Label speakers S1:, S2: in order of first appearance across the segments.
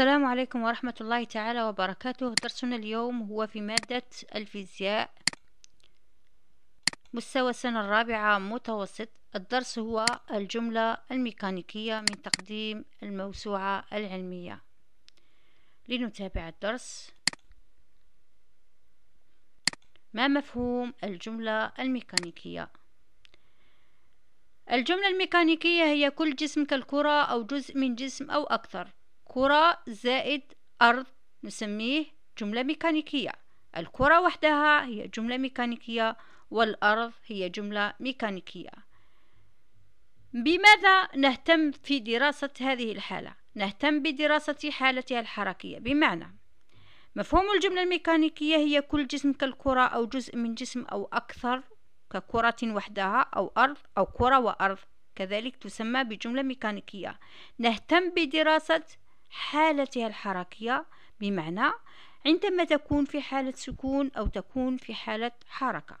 S1: السلام عليكم ورحمة الله تعالى وبركاته درسنا اليوم هو في مادة الفيزياء مستوى السنة الرابعة متوسط الدرس هو الجملة الميكانيكية من تقديم الموسوعة العلمية لنتابع الدرس ما مفهوم الجملة الميكانيكية؟ الجملة الميكانيكية هي كل جسم كالكرة أو جزء من جسم أو أكثر كرة زائد أرض نسميه جملة ميكانيكية الكرة وحدها هي جملة ميكانيكية والأرض هي جملة ميكانيكية بماذا نهتم في دراسة هذه الحالة؟ نهتم بدراسة حالتها الحركية بمعنى مفهوم الجملة الميكانيكية هي كل جسم كالكرة أو جزء من جسم أو أكثر ككرة وحدها أو أرض أو كرة وأرض كذلك تسمى بجملة ميكانيكية نهتم بدراسة حالتها الحركية بمعنى عندما تكون في حالة سكون أو تكون في حالة حركة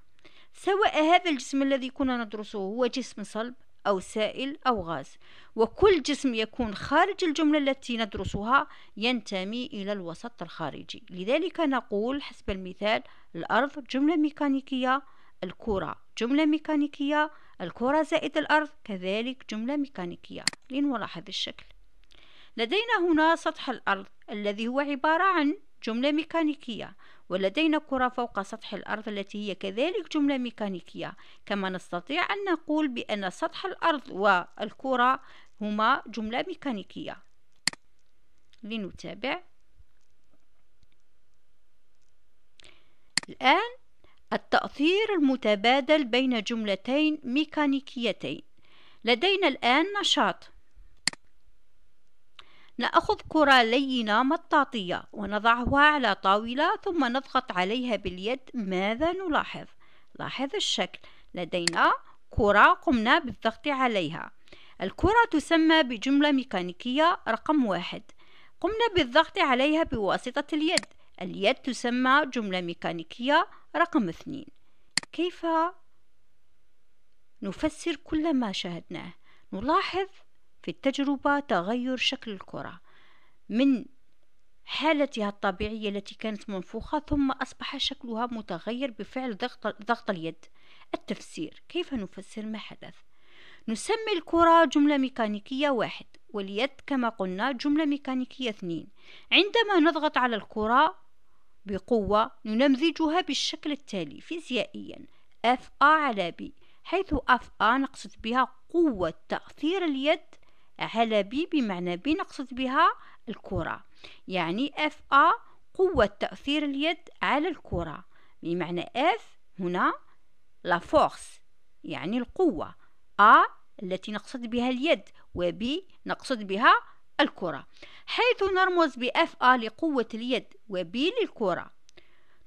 S1: سواء هذا الجسم الذي كنا ندرسه هو جسم صلب أو سائل أو غاز وكل جسم يكون خارج الجملة التي ندرسها ينتمي إلى الوسط الخارجي لذلك نقول حسب المثال الأرض جملة ميكانيكية الكرة جملة ميكانيكية الكرة زائد الأرض كذلك جملة ميكانيكية لنلاحظ الشكل لدينا هنا سطح الأرض الذي هو عبارة عن جملة ميكانيكية ولدينا كرة فوق سطح الأرض التي هي كذلك جملة ميكانيكية كما نستطيع أن نقول بأن سطح الأرض والكرة هما جملة ميكانيكية لنتابع الآن التأثير المتبادل بين جملتين ميكانيكيتين لدينا الآن نشاط نأخذ كرة لينة مطاطية ونضعها على طاولة ثم نضغط عليها باليد ماذا نلاحظ؟ لاحظ الشكل لدينا كرة قمنا بالضغط عليها الكرة تسمى بجملة ميكانيكية رقم واحد قمنا بالضغط عليها بواسطة اليد اليد تسمى جملة ميكانيكية رقم اثنين كيف نفسر كل ما شاهدناه نلاحظ في التجربة تغير شكل الكرة من حالتها الطبيعية التي كانت منفوخة ثم أصبح شكلها متغير بفعل ضغط, ضغط اليد التفسير كيف نفسر ما حدث نسمي الكرة جملة ميكانيكية واحد واليد كما قلنا جملة ميكانيكية اثنين عندما نضغط على الكرة بقوة ننمذجها بالشكل التالي فيزيائيا اف ا على B حيث اف ا نقصد بها قوة تأثير اليد على بي بمعنى بي نقصد بها الكرة يعني اف ا قوة تأثير اليد على الكرة بمعنى اف هنا لا فورس يعني القوة ا التي نقصد بها اليد وبي نقصد بها الكرة حيث نرمز بأف آ لقوة اليد وبي للكرة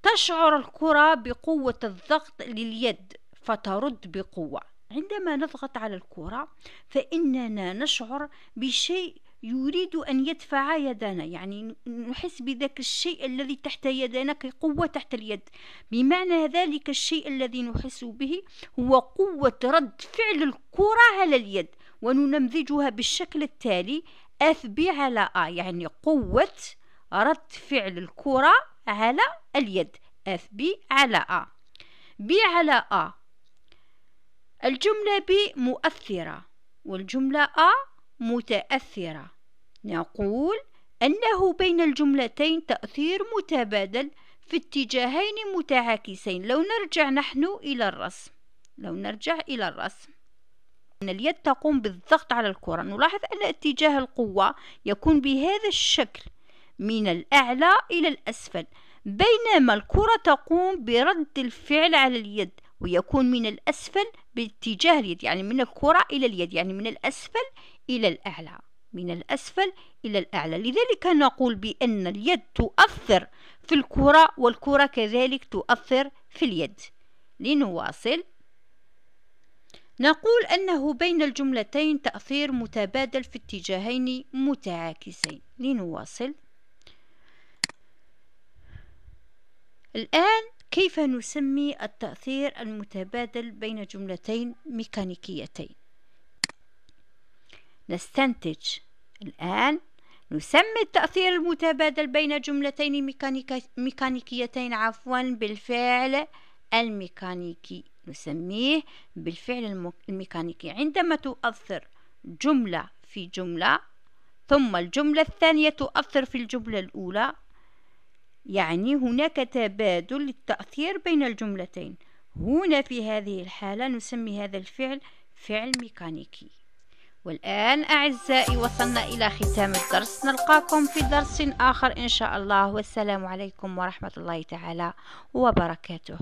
S1: تشعر الكرة بقوة الضغط لليد فترد بقوة عندما نضغط على الكرة فإننا نشعر بشيء يريد أن يدفع يدنا يعني نحس بذاك الشيء الذي تحت يدنا كقوة تحت اليد بمعنى ذلك الشيء الذي نحس به هو قوة رد فعل الكرة على اليد وننمذجها بالشكل التالي اف B على ا يعني قوة رد فعل الكرة على اليد اف B على ا B على ا الجملة ب مؤثرة والجملة أ متأثرة نقول أنه بين الجملتين تأثير متبادل في اتجاهين متعاكسين لو نرجع نحن إلى الرسم لو نرجع إلى الرسم أن اليد تقوم بالضغط على الكرة نلاحظ أن اتجاه القوة يكون بهذا الشكل من الأعلى إلى الأسفل بينما الكرة تقوم برد الفعل على اليد ويكون من الأسفل باتجاه اليد يعني من الكرة إلى اليد يعني من الأسفل إلى الأعلى من الأسفل إلى الأعلى لذلك نقول بأن اليد تؤثر في الكرة والكرة كذلك تؤثر في اليد لنواصل نقول أنه بين الجملتين تأثير متبادل في اتجاهين متعاكسين لنواصل الآن كيف نسمي التأثير المتبادل بين جملتين ميكانيكيتين نستنتج الآن نسمي التأثير المتبادل بين جملتين ميكانيكيتين عفوا بالفعل الميكانيكي نسميه بالفعل الميكانيكي عندما تؤثر جملة في جملة ثم الجملة الثانية تؤثر في الجملة الأولى يعني هناك تبادل للتأثير بين الجملتين هنا في هذه الحالة نسمي هذا الفعل فعل ميكانيكي والآن أعزائي وصلنا إلى ختام الدرس نلقاكم في درس آخر إن شاء الله والسلام عليكم ورحمة الله تعالى وبركاته